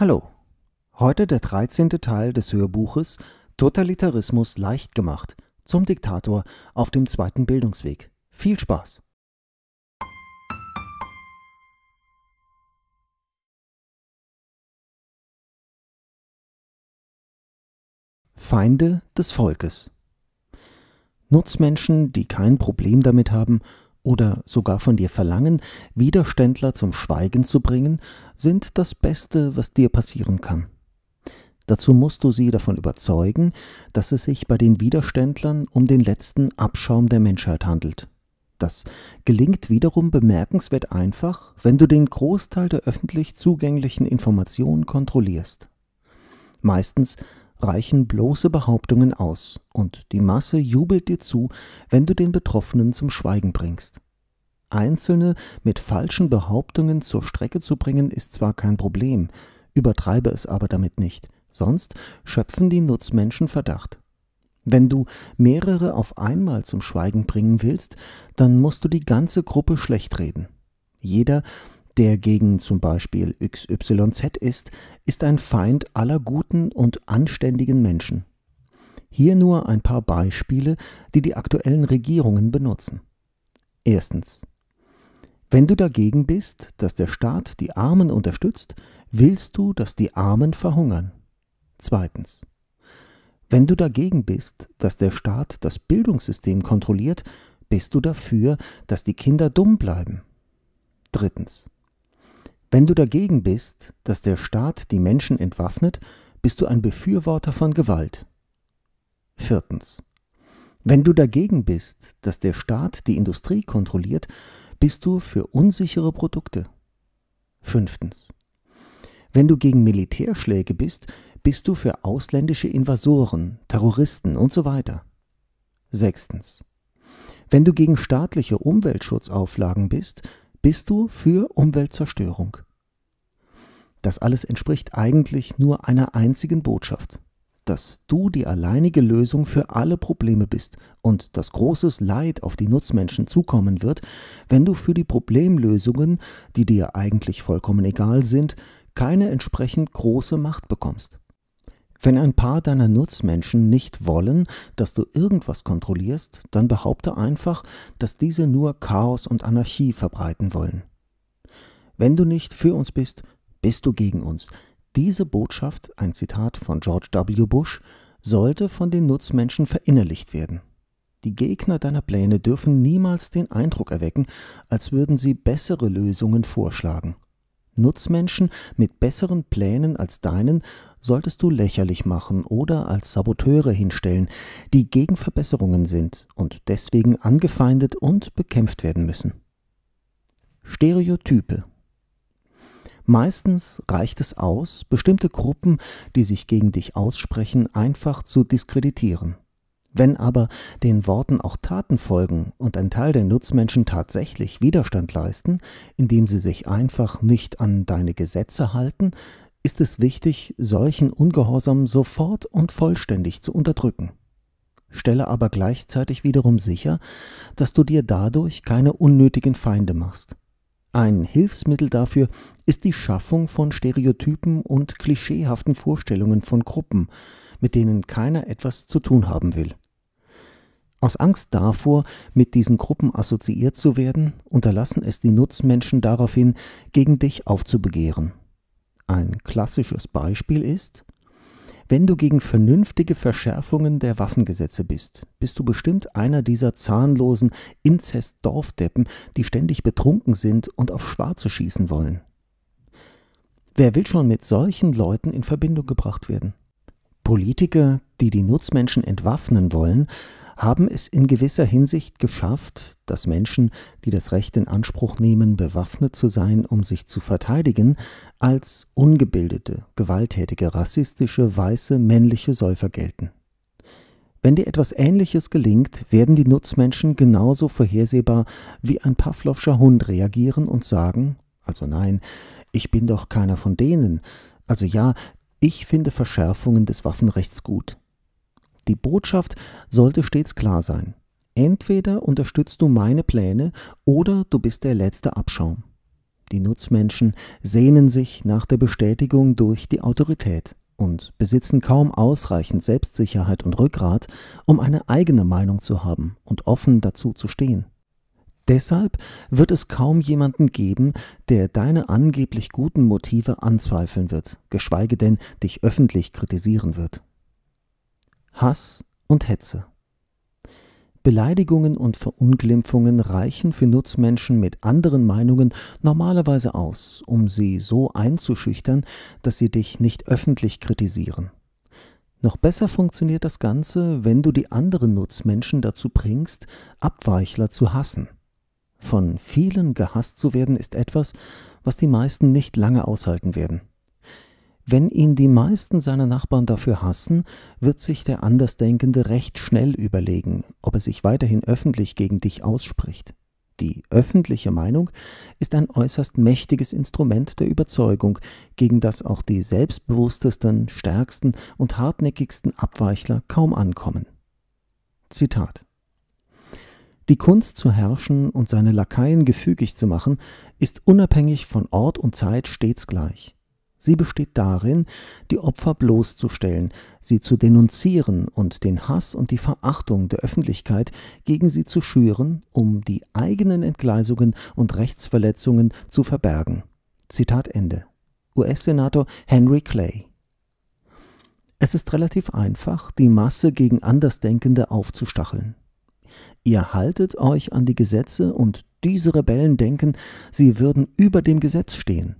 Hallo. Heute der 13. Teil des Hörbuches Totalitarismus leicht gemacht zum Diktator auf dem zweiten Bildungsweg. Viel Spaß! Feinde des Volkes. Nutzmenschen, die kein Problem damit haben, oder sogar von dir verlangen, Widerständler zum Schweigen zu bringen, sind das Beste, was dir passieren kann. Dazu musst du sie davon überzeugen, dass es sich bei den Widerständlern um den letzten Abschaum der Menschheit handelt. Das gelingt wiederum bemerkenswert einfach, wenn du den Großteil der öffentlich zugänglichen Informationen kontrollierst. Meistens reichen bloße Behauptungen aus, und die Masse jubelt dir zu, wenn du den Betroffenen zum Schweigen bringst. Einzelne mit falschen Behauptungen zur Strecke zu bringen, ist zwar kein Problem, übertreibe es aber damit nicht, sonst schöpfen die Nutzmenschen Verdacht. Wenn du mehrere auf einmal zum Schweigen bringen willst, dann musst du die ganze Gruppe schlecht reden. Jeder, der gegen zum Beispiel XYZ ist, ist ein Feind aller guten und anständigen Menschen. Hier nur ein paar Beispiele, die die aktuellen Regierungen benutzen. Erstens. Wenn du dagegen bist, dass der Staat die Armen unterstützt, willst du, dass die Armen verhungern. Zweitens. Wenn du dagegen bist, dass der Staat das Bildungssystem kontrolliert, bist du dafür, dass die Kinder dumm bleiben. Drittens. Wenn du dagegen bist, dass der Staat die Menschen entwaffnet, bist du ein Befürworter von Gewalt. Viertens. Wenn du dagegen bist, dass der Staat die Industrie kontrolliert, bist du für unsichere Produkte. Fünftens. Wenn du gegen Militärschläge bist, bist du für ausländische Invasoren, Terroristen und so weiter. Sechstens. Wenn du gegen staatliche Umweltschutzauflagen bist, bist du für Umweltzerstörung. Das alles entspricht eigentlich nur einer einzigen Botschaft, dass du die alleinige Lösung für alle Probleme bist und dass großes Leid auf die Nutzmenschen zukommen wird, wenn du für die Problemlösungen, die dir eigentlich vollkommen egal sind, keine entsprechend große Macht bekommst. Wenn ein paar deiner Nutzmenschen nicht wollen, dass du irgendwas kontrollierst, dann behaupte einfach, dass diese nur Chaos und Anarchie verbreiten wollen. Wenn du nicht für uns bist, bist du gegen uns. Diese Botschaft, ein Zitat von George W. Bush, sollte von den Nutzmenschen verinnerlicht werden. Die Gegner deiner Pläne dürfen niemals den Eindruck erwecken, als würden sie bessere Lösungen vorschlagen. Nutzmenschen mit besseren Plänen als deinen solltest du lächerlich machen oder als Saboteure hinstellen, die gegen Verbesserungen sind und deswegen angefeindet und bekämpft werden müssen. Stereotype Meistens reicht es aus, bestimmte Gruppen, die sich gegen dich aussprechen, einfach zu diskreditieren. Wenn aber den Worten auch Taten folgen und ein Teil der Nutzmenschen tatsächlich Widerstand leisten, indem sie sich einfach nicht an deine Gesetze halten, ist es wichtig, solchen Ungehorsam sofort und vollständig zu unterdrücken. Stelle aber gleichzeitig wiederum sicher, dass du dir dadurch keine unnötigen Feinde machst. Ein Hilfsmittel dafür ist die Schaffung von Stereotypen und klischeehaften Vorstellungen von Gruppen, mit denen keiner etwas zu tun haben will. Aus Angst davor, mit diesen Gruppen assoziiert zu werden, unterlassen es die Nutzmenschen daraufhin, gegen dich aufzubegehren ein klassisches Beispiel ist, wenn du gegen vernünftige Verschärfungen der Waffengesetze bist, bist du bestimmt einer dieser zahnlosen Inzest-Dorfdeppen, die ständig betrunken sind und auf Schwarze schießen wollen. Wer will schon mit solchen Leuten in Verbindung gebracht werden? Politiker, die die Nutzmenschen entwaffnen wollen, haben es in gewisser Hinsicht geschafft, dass Menschen, die das Recht in Anspruch nehmen, bewaffnet zu sein, um sich zu verteidigen, als ungebildete, gewalttätige, rassistische, weiße, männliche Säufer gelten. Wenn dir etwas Ähnliches gelingt, werden die Nutzmenschen genauso vorhersehbar wie ein Pavlovscher Hund reagieren und sagen, also nein, ich bin doch keiner von denen, also ja, ich finde Verschärfungen des Waffenrechts gut. Die Botschaft sollte stets klar sein. Entweder unterstützt du meine Pläne oder du bist der letzte Abschaum. Die Nutzmenschen sehnen sich nach der Bestätigung durch die Autorität und besitzen kaum ausreichend Selbstsicherheit und Rückgrat, um eine eigene Meinung zu haben und offen dazu zu stehen. Deshalb wird es kaum jemanden geben, der deine angeblich guten Motive anzweifeln wird, geschweige denn dich öffentlich kritisieren wird. Hass und Hetze. Beleidigungen und Verunglimpfungen reichen für Nutzmenschen mit anderen Meinungen normalerweise aus, um sie so einzuschüchtern, dass sie dich nicht öffentlich kritisieren. Noch besser funktioniert das Ganze, wenn du die anderen Nutzmenschen dazu bringst, Abweichler zu hassen. Von vielen gehasst zu werden ist etwas, was die meisten nicht lange aushalten werden. Wenn ihn die meisten seiner Nachbarn dafür hassen, wird sich der Andersdenkende recht schnell überlegen, ob er sich weiterhin öffentlich gegen dich ausspricht. Die öffentliche Meinung ist ein äußerst mächtiges Instrument der Überzeugung, gegen das auch die selbstbewusstesten, stärksten und hartnäckigsten Abweichler kaum ankommen. Zitat die Kunst zu herrschen und seine Lakaien gefügig zu machen, ist unabhängig von Ort und Zeit stets gleich. Sie besteht darin, die Opfer bloßzustellen, sie zu denunzieren und den Hass und die Verachtung der Öffentlichkeit gegen sie zu schüren, um die eigenen Entgleisungen und Rechtsverletzungen zu verbergen. Zitat Ende. US-Senator Henry Clay. Es ist relativ einfach, die Masse gegen Andersdenkende aufzustacheln. Ihr haltet euch an die Gesetze und diese Rebellen denken, sie würden über dem Gesetz stehen.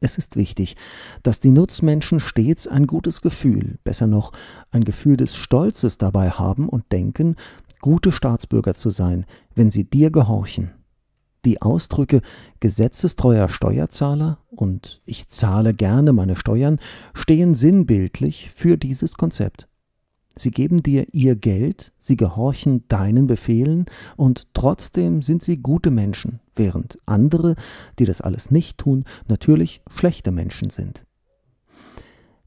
Es ist wichtig, dass die Nutzmenschen stets ein gutes Gefühl, besser noch ein Gefühl des Stolzes dabei haben und denken, gute Staatsbürger zu sein, wenn sie dir gehorchen. Die Ausdrücke gesetzestreuer Steuerzahler und ich zahle gerne meine Steuern stehen sinnbildlich für dieses Konzept. Sie geben dir ihr Geld, sie gehorchen deinen Befehlen und trotzdem sind sie gute Menschen, während andere, die das alles nicht tun, natürlich schlechte Menschen sind.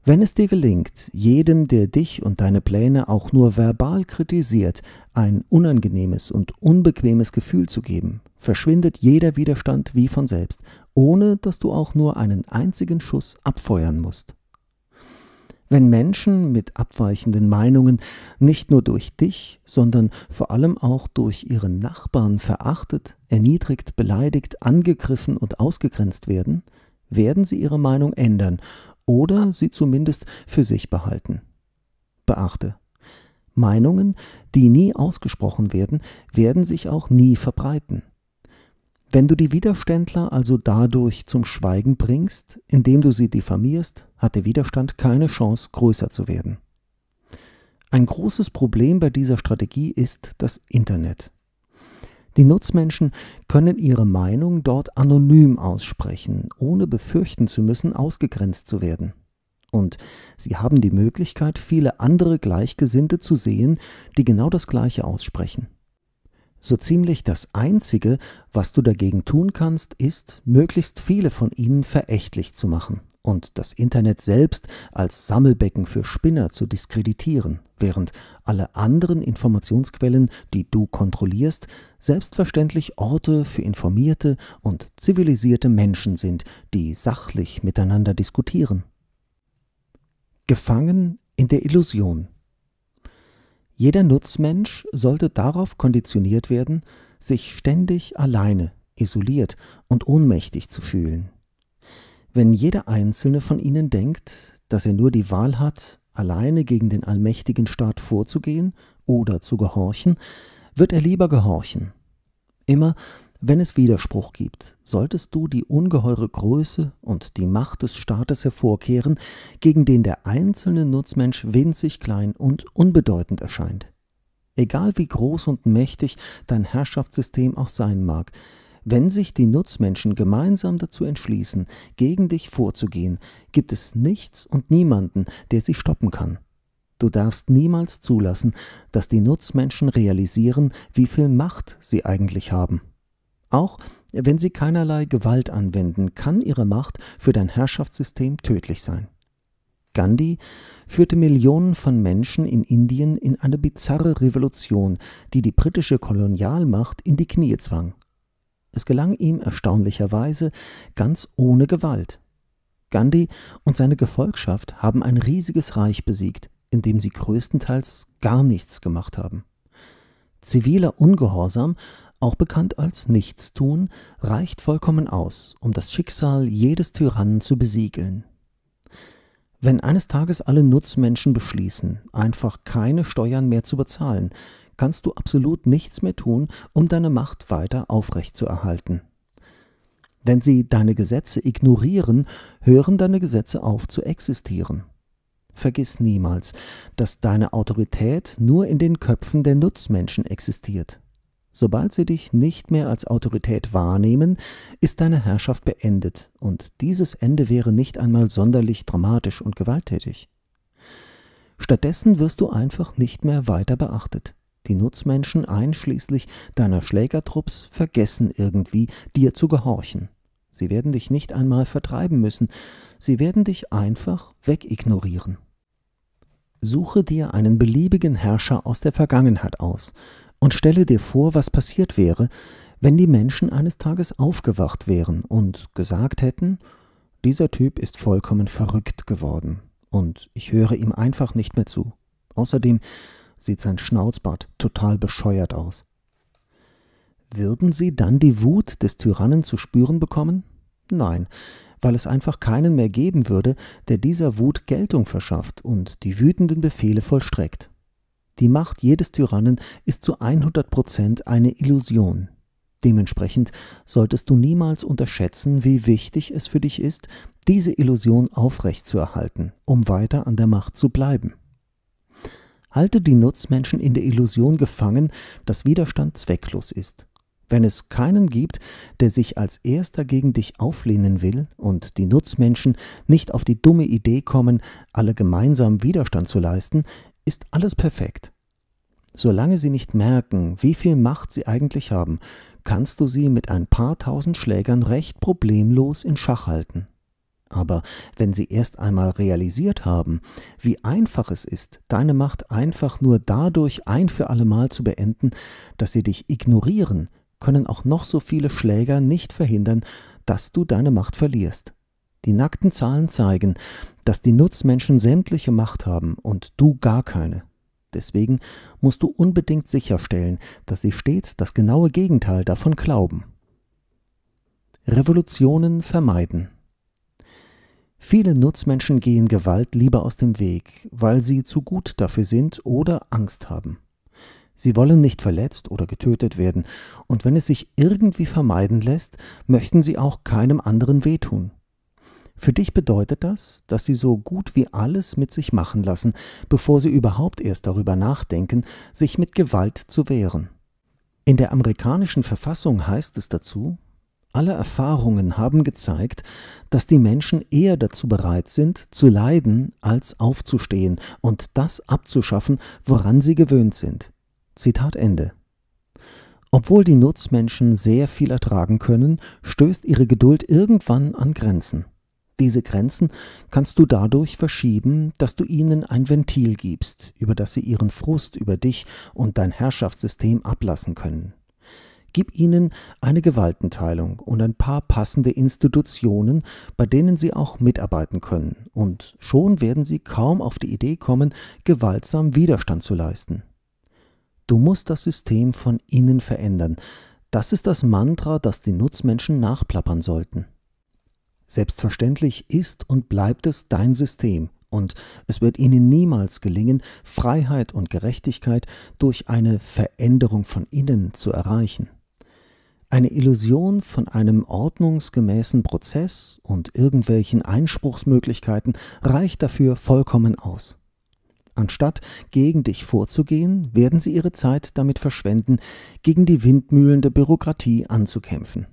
Wenn es dir gelingt, jedem, der dich und deine Pläne auch nur verbal kritisiert, ein unangenehmes und unbequemes Gefühl zu geben, verschwindet jeder Widerstand wie von selbst, ohne dass du auch nur einen einzigen Schuss abfeuern musst. Wenn Menschen mit abweichenden Meinungen nicht nur durch dich, sondern vor allem auch durch ihren Nachbarn verachtet, erniedrigt, beleidigt, angegriffen und ausgegrenzt werden, werden sie ihre Meinung ändern oder sie zumindest für sich behalten. Beachte. Meinungen, die nie ausgesprochen werden, werden sich auch nie verbreiten. Wenn du die Widerständler also dadurch zum Schweigen bringst, indem du sie diffamierst, hat der Widerstand keine Chance, größer zu werden. Ein großes Problem bei dieser Strategie ist das Internet. Die Nutzmenschen können ihre Meinung dort anonym aussprechen, ohne befürchten zu müssen, ausgegrenzt zu werden. Und sie haben die Möglichkeit, viele andere Gleichgesinnte zu sehen, die genau das Gleiche aussprechen. So ziemlich das Einzige, was du dagegen tun kannst, ist, möglichst viele von ihnen verächtlich zu machen und das Internet selbst als Sammelbecken für Spinner zu diskreditieren, während alle anderen Informationsquellen, die du kontrollierst, selbstverständlich Orte für informierte und zivilisierte Menschen sind, die sachlich miteinander diskutieren. Gefangen in der Illusion jeder Nutzmensch sollte darauf konditioniert werden, sich ständig alleine, isoliert und ohnmächtig zu fühlen. Wenn jeder einzelne von ihnen denkt, dass er nur die Wahl hat, alleine gegen den allmächtigen Staat vorzugehen oder zu gehorchen, wird er lieber gehorchen. Immer wenn es Widerspruch gibt, solltest du die ungeheure Größe und die Macht des Staates hervorkehren, gegen den der einzelne Nutzmensch winzig klein und unbedeutend erscheint. Egal wie groß und mächtig dein Herrschaftssystem auch sein mag, wenn sich die Nutzmenschen gemeinsam dazu entschließen, gegen dich vorzugehen, gibt es nichts und niemanden, der sie stoppen kann. Du darfst niemals zulassen, dass die Nutzmenschen realisieren, wie viel Macht sie eigentlich haben. Auch wenn sie keinerlei Gewalt anwenden, kann ihre Macht für dein Herrschaftssystem tödlich sein. Gandhi führte Millionen von Menschen in Indien in eine bizarre Revolution, die die britische Kolonialmacht in die Knie zwang. Es gelang ihm erstaunlicherweise ganz ohne Gewalt. Gandhi und seine Gefolgschaft haben ein riesiges Reich besiegt, in dem sie größtenteils gar nichts gemacht haben. Ziviler Ungehorsam auch bekannt als Nichtstun, reicht vollkommen aus, um das Schicksal jedes Tyrannen zu besiegeln. Wenn eines Tages alle Nutzmenschen beschließen, einfach keine Steuern mehr zu bezahlen, kannst du absolut nichts mehr tun, um deine Macht weiter aufrechtzuerhalten. Wenn sie deine Gesetze ignorieren, hören deine Gesetze auf zu existieren. Vergiss niemals, dass deine Autorität nur in den Köpfen der Nutzmenschen existiert. Sobald sie dich nicht mehr als Autorität wahrnehmen, ist deine Herrschaft beendet, und dieses Ende wäre nicht einmal sonderlich dramatisch und gewalttätig. Stattdessen wirst du einfach nicht mehr weiter beachtet. Die Nutzmenschen einschließlich deiner Schlägertrupps vergessen irgendwie, dir zu gehorchen. Sie werden dich nicht einmal vertreiben müssen, sie werden dich einfach wegignorieren. Suche dir einen beliebigen Herrscher aus der Vergangenheit aus und stelle dir vor, was passiert wäre, wenn die Menschen eines Tages aufgewacht wären und gesagt hätten, dieser Typ ist vollkommen verrückt geworden und ich höre ihm einfach nicht mehr zu. Außerdem sieht sein Schnauzbart total bescheuert aus. Würden sie dann die Wut des Tyrannen zu spüren bekommen? Nein, weil es einfach keinen mehr geben würde, der dieser Wut Geltung verschafft und die wütenden Befehle vollstreckt. Die Macht jedes Tyrannen ist zu 100 Prozent eine Illusion. Dementsprechend solltest du niemals unterschätzen, wie wichtig es für dich ist, diese Illusion aufrechtzuerhalten, um weiter an der Macht zu bleiben. Halte die Nutzmenschen in der Illusion gefangen, dass Widerstand zwecklos ist. Wenn es keinen gibt, der sich als erster gegen dich auflehnen will und die Nutzmenschen nicht auf die dumme Idee kommen, alle gemeinsam Widerstand zu leisten, ist alles perfekt. Solange sie nicht merken, wie viel Macht sie eigentlich haben, kannst du sie mit ein paar tausend Schlägern recht problemlos in Schach halten. Aber wenn sie erst einmal realisiert haben, wie einfach es ist, deine Macht einfach nur dadurch ein für allemal zu beenden, dass sie dich ignorieren, können auch noch so viele Schläger nicht verhindern, dass du deine Macht verlierst. Die nackten Zahlen zeigen, dass die Nutzmenschen sämtliche Macht haben und du gar keine. Deswegen musst du unbedingt sicherstellen, dass sie stets das genaue Gegenteil davon glauben. Revolutionen vermeiden. Viele Nutzmenschen gehen Gewalt lieber aus dem Weg, weil sie zu gut dafür sind oder Angst haben. Sie wollen nicht verletzt oder getötet werden, und wenn es sich irgendwie vermeiden lässt, möchten sie auch keinem anderen wehtun. Für dich bedeutet das, dass sie so gut wie alles mit sich machen lassen, bevor sie überhaupt erst darüber nachdenken, sich mit Gewalt zu wehren. In der amerikanischen Verfassung heißt es dazu, alle Erfahrungen haben gezeigt, dass die Menschen eher dazu bereit sind, zu leiden, als aufzustehen und das abzuschaffen, woran sie gewöhnt sind. Zitat Ende. Obwohl die Nutzmenschen sehr viel ertragen können, stößt ihre Geduld irgendwann an Grenzen. Diese Grenzen kannst du dadurch verschieben, dass du ihnen ein Ventil gibst, über das sie ihren Frust über dich und dein Herrschaftssystem ablassen können. Gib ihnen eine Gewaltenteilung und ein paar passende Institutionen, bei denen sie auch mitarbeiten können, und schon werden sie kaum auf die Idee kommen, gewaltsam Widerstand zu leisten. Du musst das System von innen verändern. Das ist das Mantra, das die Nutzmenschen nachplappern sollten. Selbstverständlich ist und bleibt es dein System, und es wird ihnen niemals gelingen, Freiheit und Gerechtigkeit durch eine Veränderung von innen zu erreichen. Eine Illusion von einem ordnungsgemäßen Prozess und irgendwelchen Einspruchsmöglichkeiten reicht dafür vollkommen aus. Anstatt gegen dich vorzugehen, werden sie ihre Zeit damit verschwenden, gegen die Windmühlen der Bürokratie anzukämpfen.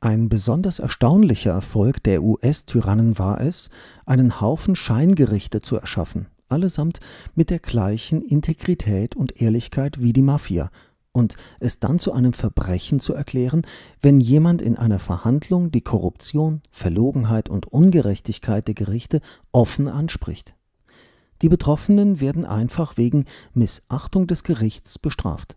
Ein besonders erstaunlicher Erfolg der US-Tyrannen war es, einen Haufen Scheingerichte zu erschaffen, allesamt mit der gleichen Integrität und Ehrlichkeit wie die Mafia, und es dann zu einem Verbrechen zu erklären, wenn jemand in einer Verhandlung die Korruption, Verlogenheit und Ungerechtigkeit der Gerichte offen anspricht. Die Betroffenen werden einfach wegen Missachtung des Gerichts bestraft.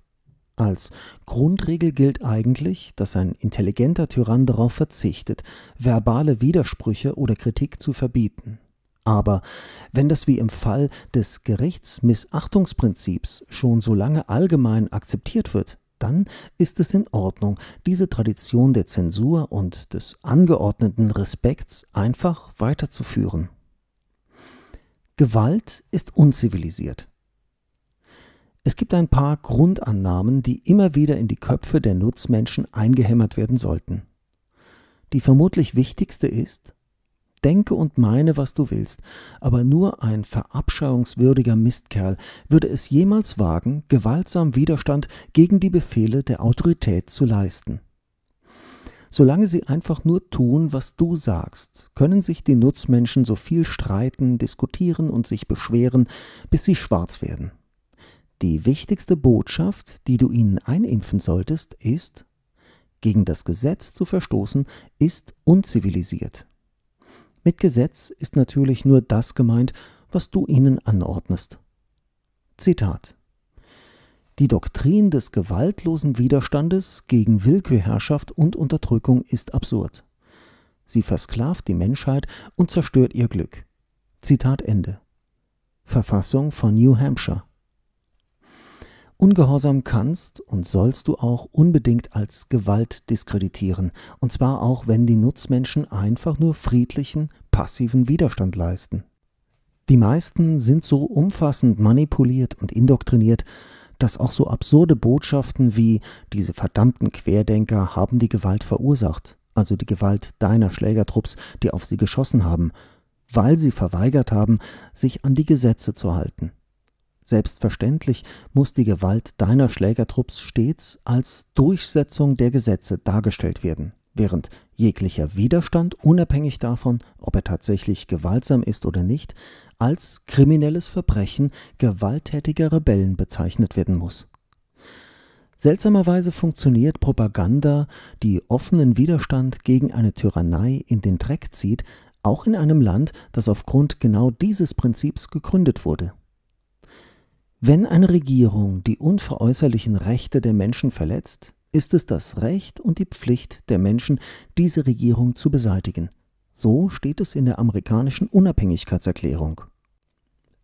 Als Grundregel gilt eigentlich, dass ein intelligenter Tyrann darauf verzichtet, verbale Widersprüche oder Kritik zu verbieten. Aber wenn das wie im Fall des Gerichtsmissachtungsprinzips schon so lange allgemein akzeptiert wird, dann ist es in Ordnung, diese Tradition der Zensur und des angeordneten Respekts einfach weiterzuführen. Gewalt ist unzivilisiert. Es gibt ein paar Grundannahmen, die immer wieder in die Köpfe der Nutzmenschen eingehämmert werden sollten. Die vermutlich wichtigste ist, denke und meine, was du willst, aber nur ein verabscheuungswürdiger Mistkerl würde es jemals wagen, gewaltsam Widerstand gegen die Befehle der Autorität zu leisten. Solange sie einfach nur tun, was du sagst, können sich die Nutzmenschen so viel streiten, diskutieren und sich beschweren, bis sie schwarz werden. Die wichtigste Botschaft, die du ihnen einimpfen solltest, ist, gegen das Gesetz zu verstoßen, ist unzivilisiert. Mit Gesetz ist natürlich nur das gemeint, was du ihnen anordnest. Zitat Die Doktrin des gewaltlosen Widerstandes gegen Willkürherrschaft und Unterdrückung ist absurd. Sie versklavt die Menschheit und zerstört ihr Glück. Zitat Ende. Verfassung von New Hampshire. Ungehorsam kannst und sollst du auch unbedingt als Gewalt diskreditieren, und zwar auch wenn die Nutzmenschen einfach nur friedlichen, passiven Widerstand leisten. Die meisten sind so umfassend manipuliert und indoktriniert, dass auch so absurde Botschaften wie diese verdammten Querdenker haben die Gewalt verursacht, also die Gewalt deiner Schlägertrupps, die auf sie geschossen haben, weil sie verweigert haben, sich an die Gesetze zu halten. Selbstverständlich muss die Gewalt deiner Schlägertrupps stets als Durchsetzung der Gesetze dargestellt werden, während jeglicher Widerstand, unabhängig davon, ob er tatsächlich gewaltsam ist oder nicht, als kriminelles Verbrechen gewalttätiger Rebellen bezeichnet werden muss. Seltsamerweise funktioniert Propaganda, die offenen Widerstand gegen eine Tyrannei in den Dreck zieht, auch in einem Land, das aufgrund genau dieses Prinzips gegründet wurde. Wenn eine Regierung die unveräußerlichen Rechte der Menschen verletzt, ist es das Recht und die Pflicht der Menschen, diese Regierung zu beseitigen. So steht es in der amerikanischen Unabhängigkeitserklärung.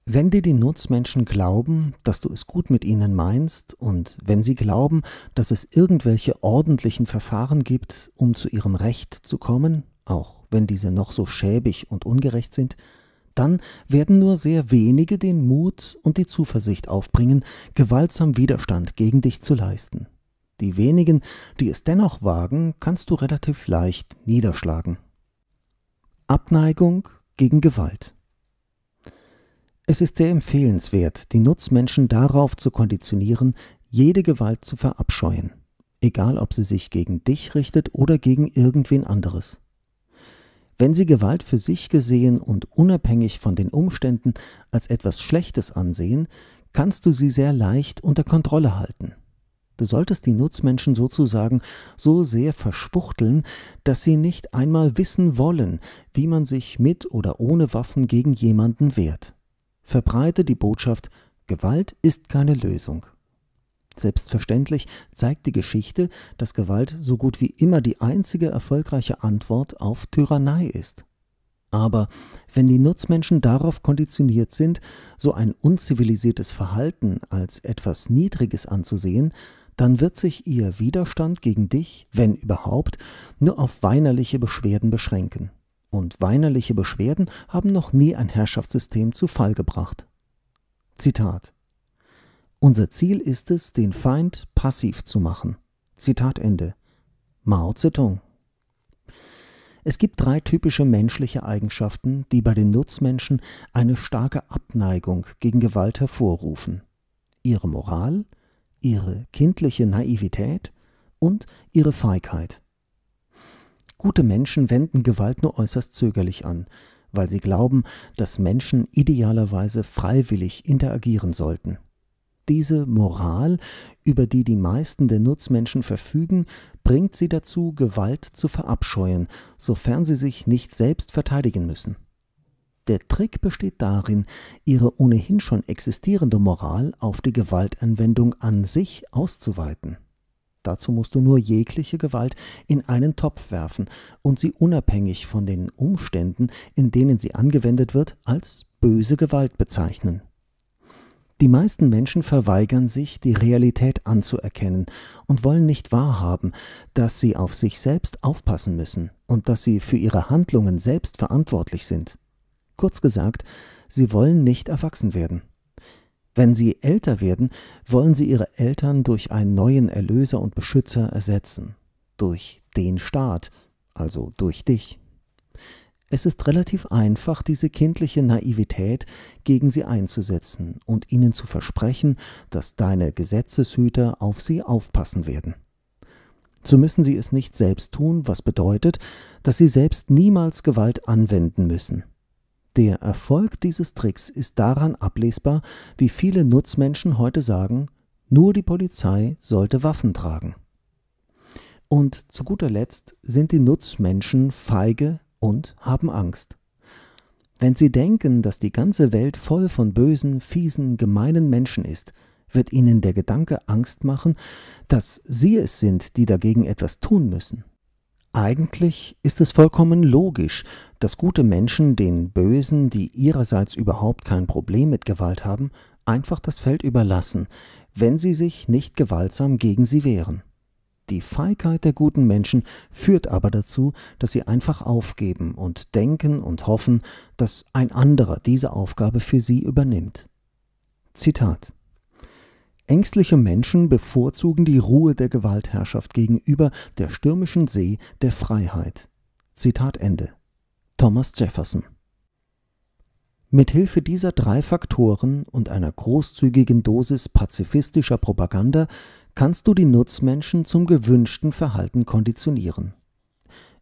Wenn dir die Nutzmenschen glauben, dass du es gut mit ihnen meinst, und wenn sie glauben, dass es irgendwelche ordentlichen Verfahren gibt, um zu ihrem Recht zu kommen, auch wenn diese noch so schäbig und ungerecht sind, dann werden nur sehr wenige den Mut und die Zuversicht aufbringen, gewaltsam Widerstand gegen dich zu leisten. Die wenigen, die es dennoch wagen, kannst du relativ leicht niederschlagen. Abneigung gegen Gewalt. Es ist sehr empfehlenswert, die Nutzmenschen darauf zu konditionieren, jede Gewalt zu verabscheuen, egal ob sie sich gegen dich richtet oder gegen irgendwen anderes. Wenn sie Gewalt für sich gesehen und unabhängig von den Umständen als etwas Schlechtes ansehen, kannst du sie sehr leicht unter Kontrolle halten. Du solltest die Nutzmenschen sozusagen so sehr verspruchteln, dass sie nicht einmal wissen wollen, wie man sich mit oder ohne Waffen gegen jemanden wehrt. Verbreite die Botschaft, Gewalt ist keine Lösung. Selbstverständlich zeigt die Geschichte, dass Gewalt so gut wie immer die einzige erfolgreiche Antwort auf Tyrannei ist. Aber wenn die Nutzmenschen darauf konditioniert sind, so ein unzivilisiertes Verhalten als etwas Niedriges anzusehen, dann wird sich ihr Widerstand gegen dich, wenn überhaupt, nur auf weinerliche Beschwerden beschränken. Und weinerliche Beschwerden haben noch nie ein Herrschaftssystem zu Fall gebracht. Zitat unser Ziel ist es, den Feind passiv zu machen. Zitat Ende. Mao Zedong. Es gibt drei typische menschliche Eigenschaften, die bei den Nutzmenschen eine starke Abneigung gegen Gewalt hervorrufen. Ihre Moral, ihre kindliche Naivität und ihre Feigheit. Gute Menschen wenden Gewalt nur äußerst zögerlich an, weil sie glauben, dass Menschen idealerweise freiwillig interagieren sollten. Diese Moral, über die die meisten der Nutzmenschen verfügen, bringt sie dazu, Gewalt zu verabscheuen, sofern sie sich nicht selbst verteidigen müssen. Der Trick besteht darin, ihre ohnehin schon existierende Moral auf die Gewaltanwendung an sich auszuweiten. Dazu musst du nur jegliche Gewalt in einen Topf werfen und sie unabhängig von den Umständen, in denen sie angewendet wird, als böse Gewalt bezeichnen. Die meisten Menschen verweigern sich, die Realität anzuerkennen und wollen nicht wahrhaben, dass sie auf sich selbst aufpassen müssen und dass sie für ihre Handlungen selbst verantwortlich sind. Kurz gesagt, sie wollen nicht erwachsen werden. Wenn sie älter werden, wollen sie ihre Eltern durch einen neuen Erlöser und Beschützer ersetzen, durch den Staat, also durch dich. Es ist relativ einfach, diese kindliche Naivität gegen sie einzusetzen und ihnen zu versprechen, dass deine Gesetzeshüter auf sie aufpassen werden. So müssen sie es nicht selbst tun, was bedeutet, dass sie selbst niemals Gewalt anwenden müssen. Der Erfolg dieses Tricks ist daran ablesbar, wie viele Nutzmenschen heute sagen, nur die Polizei sollte Waffen tragen. Und zu guter Letzt sind die Nutzmenschen feige, und haben Angst. Wenn sie denken, dass die ganze Welt voll von bösen, fiesen, gemeinen Menschen ist, wird ihnen der Gedanke Angst machen, dass sie es sind, die dagegen etwas tun müssen. Eigentlich ist es vollkommen logisch, dass gute Menschen den Bösen, die ihrerseits überhaupt kein Problem mit Gewalt haben, einfach das Feld überlassen, wenn sie sich nicht gewaltsam gegen sie wehren. Die Feigheit der guten Menschen führt aber dazu, dass sie einfach aufgeben und denken und hoffen, dass ein anderer diese Aufgabe für sie übernimmt. Zitat Ängstliche Menschen bevorzugen die Ruhe der Gewaltherrschaft gegenüber der stürmischen See der Freiheit. Zitat Ende. Thomas Jefferson Mithilfe dieser drei Faktoren und einer großzügigen Dosis pazifistischer Propaganda kannst du die Nutzmenschen zum gewünschten Verhalten konditionieren.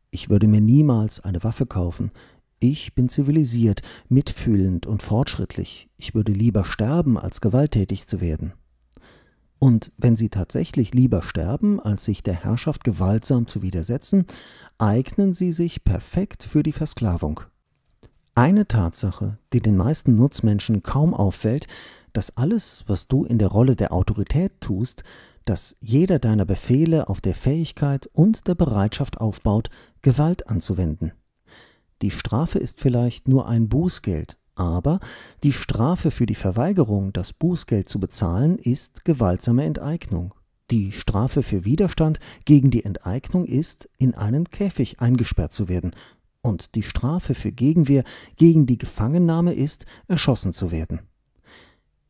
Ich würde mir niemals eine Waffe kaufen. Ich bin zivilisiert, mitfühlend und fortschrittlich. Ich würde lieber sterben, als gewalttätig zu werden. Und wenn sie tatsächlich lieber sterben, als sich der Herrschaft gewaltsam zu widersetzen, eignen sie sich perfekt für die Versklavung. Eine Tatsache, die den meisten Nutzmenschen kaum auffällt, dass alles, was du in der Rolle der Autorität tust, dass jeder deiner Befehle auf der Fähigkeit und der Bereitschaft aufbaut, Gewalt anzuwenden. Die Strafe ist vielleicht nur ein Bußgeld, aber die Strafe für die Verweigerung, das Bußgeld zu bezahlen, ist gewaltsame Enteignung. Die Strafe für Widerstand gegen die Enteignung ist, in einen Käfig eingesperrt zu werden, und die Strafe für Gegenwehr gegen die Gefangennahme ist, erschossen zu werden.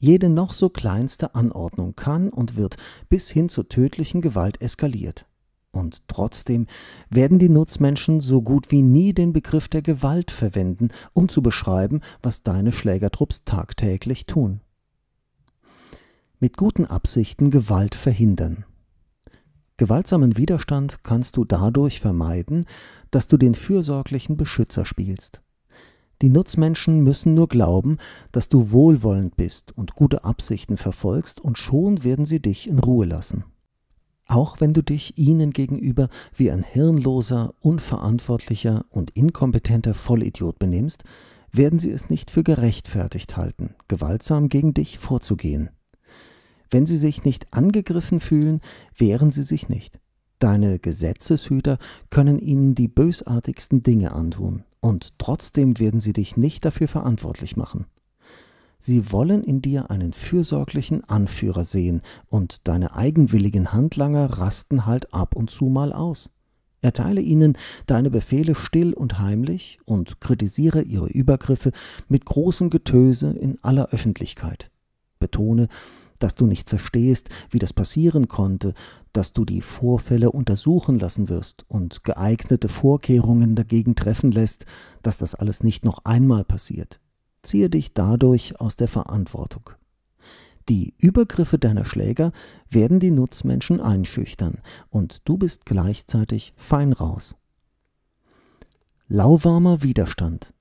Jede noch so kleinste Anordnung kann und wird bis hin zur tödlichen Gewalt eskaliert. Und trotzdem werden die Nutzmenschen so gut wie nie den Begriff der Gewalt verwenden, um zu beschreiben, was deine Schlägertrupps tagtäglich tun. Mit guten Absichten Gewalt verhindern. Gewaltsamen Widerstand kannst du dadurch vermeiden, dass du den fürsorglichen Beschützer spielst. Die Nutzmenschen müssen nur glauben, dass du wohlwollend bist und gute Absichten verfolgst, und schon werden sie dich in Ruhe lassen. Auch wenn du dich ihnen gegenüber wie ein hirnloser, unverantwortlicher und inkompetenter Vollidiot benimmst, werden sie es nicht für gerechtfertigt halten, gewaltsam gegen dich vorzugehen. Wenn sie sich nicht angegriffen fühlen, wehren sie sich nicht. Deine Gesetzeshüter können ihnen die bösartigsten Dinge antun, und trotzdem werden sie dich nicht dafür verantwortlich machen. Sie wollen in dir einen fürsorglichen Anführer sehen, und deine eigenwilligen Handlanger rasten halt ab und zu mal aus. Erteile ihnen deine Befehle still und heimlich und kritisiere ihre Übergriffe mit großem Getöse in aller Öffentlichkeit. Betone, dass du nicht verstehst, wie das passieren konnte, dass du die Vorfälle untersuchen lassen wirst und geeignete Vorkehrungen dagegen treffen lässt, dass das alles nicht noch einmal passiert. Ziehe dich dadurch aus der Verantwortung. Die Übergriffe deiner Schläger werden die Nutzmenschen einschüchtern und du bist gleichzeitig fein raus. Lauwarmer Widerstand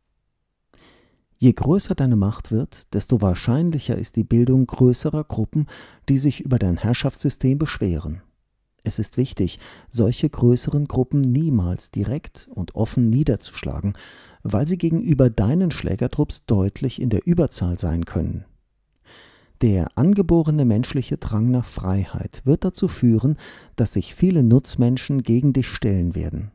Je größer deine Macht wird, desto wahrscheinlicher ist die Bildung größerer Gruppen, die sich über dein Herrschaftssystem beschweren. Es ist wichtig, solche größeren Gruppen niemals direkt und offen niederzuschlagen, weil sie gegenüber deinen Schlägertrupps deutlich in der Überzahl sein können. Der angeborene menschliche Drang nach Freiheit wird dazu führen, dass sich viele Nutzmenschen gegen dich stellen werden.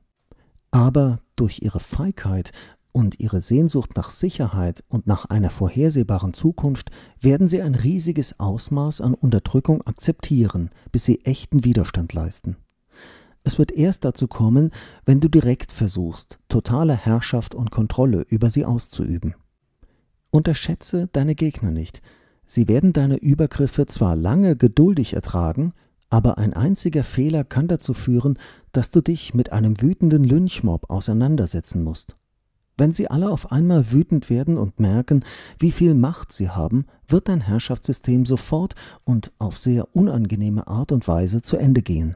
Aber durch ihre Feigheit und ihre Sehnsucht nach Sicherheit und nach einer vorhersehbaren Zukunft werden sie ein riesiges Ausmaß an Unterdrückung akzeptieren, bis sie echten Widerstand leisten. Es wird erst dazu kommen, wenn du direkt versuchst, totale Herrschaft und Kontrolle über sie auszuüben. Unterschätze deine Gegner nicht. Sie werden deine Übergriffe zwar lange geduldig ertragen, aber ein einziger Fehler kann dazu führen, dass du dich mit einem wütenden Lynchmob auseinandersetzen musst. Wenn sie alle auf einmal wütend werden und merken, wie viel Macht sie haben, wird dein Herrschaftssystem sofort und auf sehr unangenehme Art und Weise zu Ende gehen.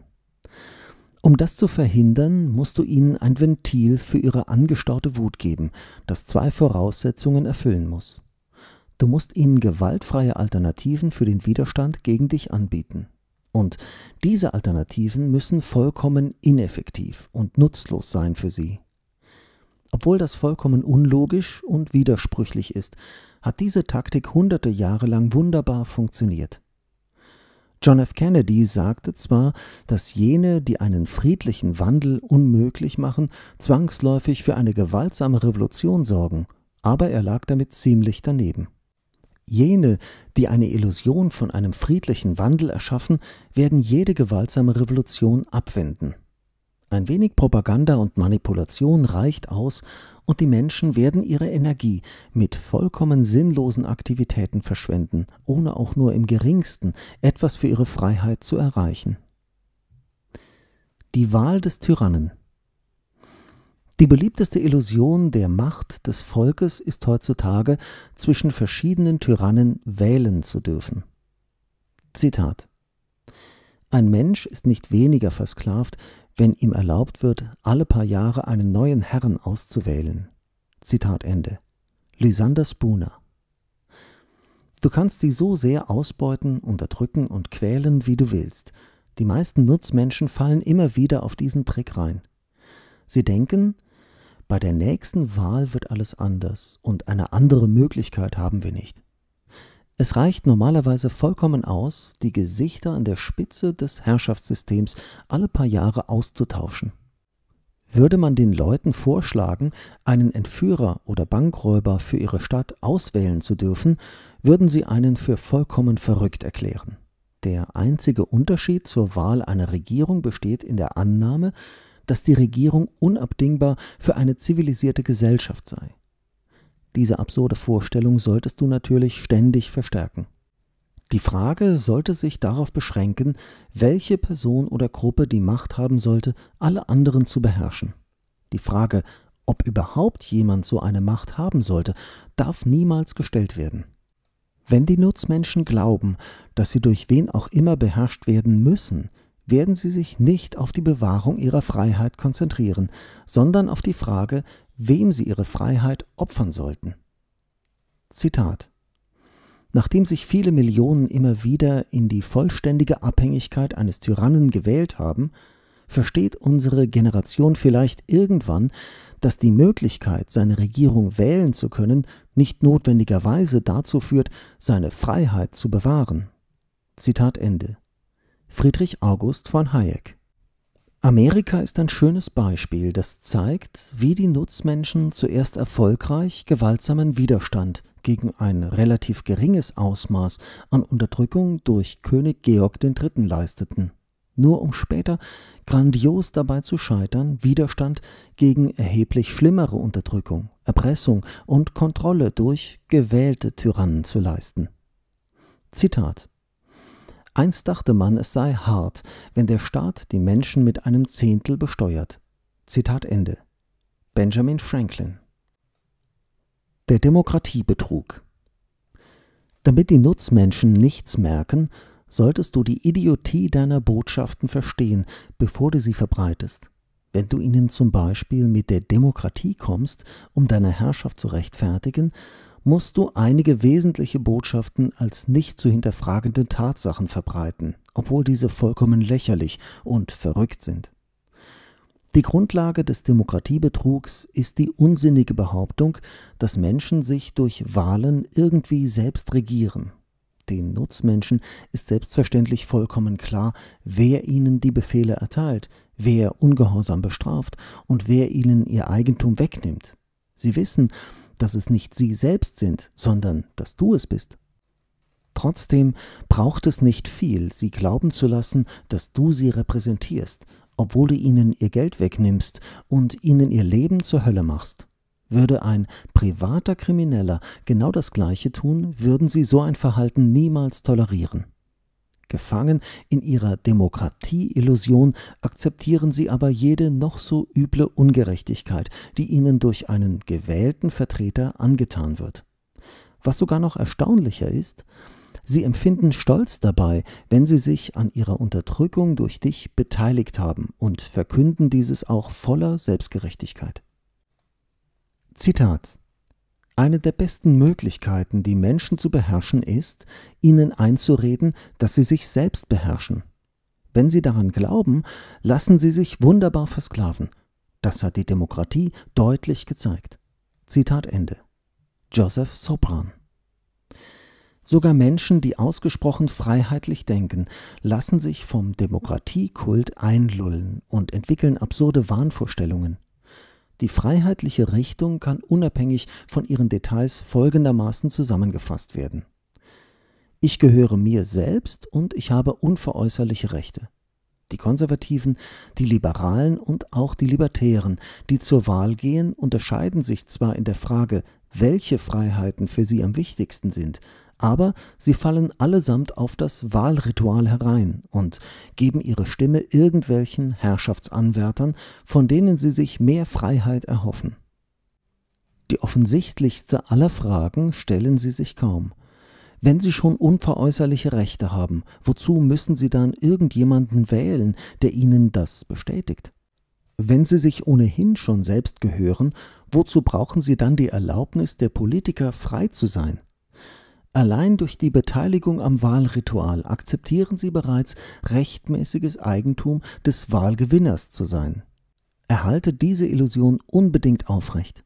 Um das zu verhindern, musst du ihnen ein Ventil für ihre angestaute Wut geben, das zwei Voraussetzungen erfüllen muss. Du musst ihnen gewaltfreie Alternativen für den Widerstand gegen dich anbieten. Und diese Alternativen müssen vollkommen ineffektiv und nutzlos sein für sie. Obwohl das vollkommen unlogisch und widersprüchlich ist, hat diese Taktik hunderte Jahre lang wunderbar funktioniert. John F. Kennedy sagte zwar, dass jene, die einen friedlichen Wandel unmöglich machen, zwangsläufig für eine gewaltsame Revolution sorgen, aber er lag damit ziemlich daneben. Jene, die eine Illusion von einem friedlichen Wandel erschaffen, werden jede gewaltsame Revolution abwenden. Ein wenig Propaganda und Manipulation reicht aus, und die Menschen werden ihre Energie mit vollkommen sinnlosen Aktivitäten verschwenden, ohne auch nur im geringsten etwas für ihre Freiheit zu erreichen. Die Wahl des Tyrannen die beliebteste Illusion der Macht des Volkes ist heutzutage, zwischen verschiedenen Tyrannen wählen zu dürfen. Zitat Ein Mensch ist nicht weniger versklavt, wenn ihm erlaubt wird, alle paar Jahre einen neuen Herrn auszuwählen. Zitat Ende. Lysander Spooner. Du kannst sie so sehr ausbeuten, unterdrücken und quälen, wie du willst. Die meisten Nutzmenschen fallen immer wieder auf diesen Trick rein. Sie denken, bei der nächsten Wahl wird alles anders und eine andere Möglichkeit haben wir nicht. Es reicht normalerweise vollkommen aus, die Gesichter an der Spitze des Herrschaftssystems alle paar Jahre auszutauschen. Würde man den Leuten vorschlagen, einen Entführer oder Bankräuber für ihre Stadt auswählen zu dürfen, würden sie einen für vollkommen verrückt erklären. Der einzige Unterschied zur Wahl einer Regierung besteht in der Annahme, dass die Regierung unabdingbar für eine zivilisierte Gesellschaft sei. Diese absurde Vorstellung solltest du natürlich ständig verstärken. Die Frage sollte sich darauf beschränken, welche Person oder Gruppe die Macht haben sollte, alle anderen zu beherrschen. Die Frage, ob überhaupt jemand so eine Macht haben sollte, darf niemals gestellt werden. Wenn die Nutzmenschen glauben, dass sie durch wen auch immer beherrscht werden müssen, werden sie sich nicht auf die Bewahrung ihrer Freiheit konzentrieren, sondern auf die Frage, wem sie ihre Freiheit opfern sollten. Zitat Nachdem sich viele Millionen immer wieder in die vollständige Abhängigkeit eines Tyrannen gewählt haben, versteht unsere Generation vielleicht irgendwann, dass die Möglichkeit, seine Regierung wählen zu können, nicht notwendigerweise dazu führt, seine Freiheit zu bewahren. Zitat Ende. Friedrich August von Hayek. Amerika ist ein schönes Beispiel, das zeigt, wie die Nutzmenschen zuerst erfolgreich gewaltsamen Widerstand gegen ein relativ geringes Ausmaß an Unterdrückung durch König Georg III. leisteten, nur um später grandios dabei zu scheitern, Widerstand gegen erheblich schlimmere Unterdrückung, Erpressung und Kontrolle durch gewählte Tyrannen zu leisten. Zitat Einst dachte man, es sei hart, wenn der Staat die Menschen mit einem Zehntel besteuert. Zitat Ende. Benjamin Franklin. Der Demokratiebetrug. Damit die Nutzmenschen nichts merken, solltest du die Idiotie deiner Botschaften verstehen, bevor du sie verbreitest. Wenn du ihnen zum Beispiel mit der Demokratie kommst, um deine Herrschaft zu rechtfertigen, musst du einige wesentliche Botschaften als nicht zu hinterfragende Tatsachen verbreiten, obwohl diese vollkommen lächerlich und verrückt sind. Die Grundlage des Demokratiebetrugs ist die unsinnige Behauptung, dass Menschen sich durch Wahlen irgendwie selbst regieren. Den Nutzmenschen ist selbstverständlich vollkommen klar, wer ihnen die Befehle erteilt, wer ungehorsam bestraft und wer ihnen ihr Eigentum wegnimmt. Sie wissen, dass es nicht sie selbst sind, sondern dass du es bist. Trotzdem braucht es nicht viel, sie glauben zu lassen, dass du sie repräsentierst, obwohl du ihnen ihr Geld wegnimmst und ihnen ihr Leben zur Hölle machst. Würde ein privater Krimineller genau das Gleiche tun, würden sie so ein Verhalten niemals tolerieren. Gefangen in ihrer Demokratieillusion akzeptieren sie aber jede noch so üble Ungerechtigkeit, die ihnen durch einen gewählten Vertreter angetan wird. Was sogar noch erstaunlicher ist, Sie empfinden Stolz dabei, wenn sie sich an ihrer Unterdrückung durch dich beteiligt haben und verkünden dieses auch voller Selbstgerechtigkeit. Zitat eine der besten Möglichkeiten, die Menschen zu beherrschen, ist, ihnen einzureden, dass sie sich selbst beherrschen. Wenn sie daran glauben, lassen sie sich wunderbar versklaven. Das hat die Demokratie deutlich gezeigt. Zitat Ende. Joseph Sopran. Sogar Menschen, die ausgesprochen freiheitlich denken, lassen sich vom Demokratiekult einlullen und entwickeln absurde Wahnvorstellungen. Die freiheitliche Richtung kann unabhängig von ihren Details folgendermaßen zusammengefasst werden. Ich gehöre mir selbst und ich habe unveräußerliche Rechte die Konservativen, die Liberalen und auch die Libertären, die zur Wahl gehen, unterscheiden sich zwar in der Frage, welche Freiheiten für sie am wichtigsten sind, aber sie fallen allesamt auf das Wahlritual herein und geben ihre Stimme irgendwelchen Herrschaftsanwärtern, von denen sie sich mehr Freiheit erhoffen. Die offensichtlichste aller Fragen stellen sie sich kaum. Wenn Sie schon unveräußerliche Rechte haben, wozu müssen Sie dann irgendjemanden wählen, der Ihnen das bestätigt? Wenn Sie sich ohnehin schon selbst gehören, wozu brauchen Sie dann die Erlaubnis der Politiker, frei zu sein? Allein durch die Beteiligung am Wahlritual akzeptieren Sie bereits rechtmäßiges Eigentum des Wahlgewinners zu sein. Erhalte diese Illusion unbedingt aufrecht.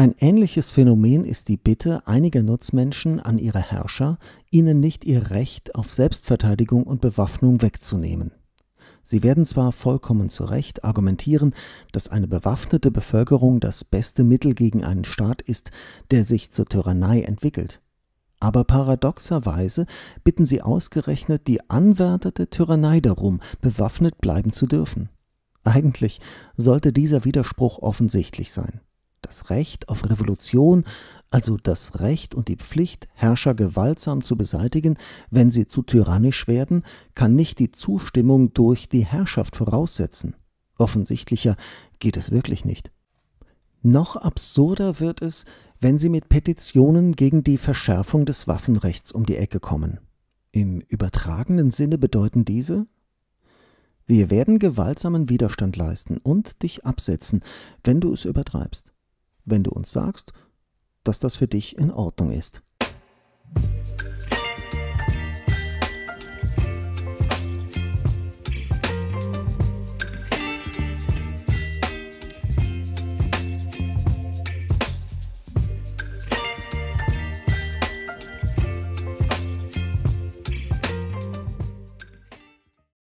Ein ähnliches Phänomen ist die Bitte einiger Nutzmenschen an ihre Herrscher, ihnen nicht ihr Recht auf Selbstverteidigung und Bewaffnung wegzunehmen. Sie werden zwar vollkommen zu Recht argumentieren, dass eine bewaffnete Bevölkerung das beste Mittel gegen einen Staat ist, der sich zur Tyrannei entwickelt. Aber paradoxerweise bitten sie ausgerechnet die anwärtete Tyrannei darum, bewaffnet bleiben zu dürfen. Eigentlich sollte dieser Widerspruch offensichtlich sein. Das Recht auf Revolution, also das Recht und die Pflicht, Herrscher gewaltsam zu beseitigen, wenn sie zu tyrannisch werden, kann nicht die Zustimmung durch die Herrschaft voraussetzen. Offensichtlicher geht es wirklich nicht. Noch absurder wird es, wenn sie mit Petitionen gegen die Verschärfung des Waffenrechts um die Ecke kommen. Im übertragenen Sinne bedeuten diese, wir werden gewaltsamen Widerstand leisten und dich absetzen, wenn du es übertreibst wenn du uns sagst, dass das für dich in Ordnung ist.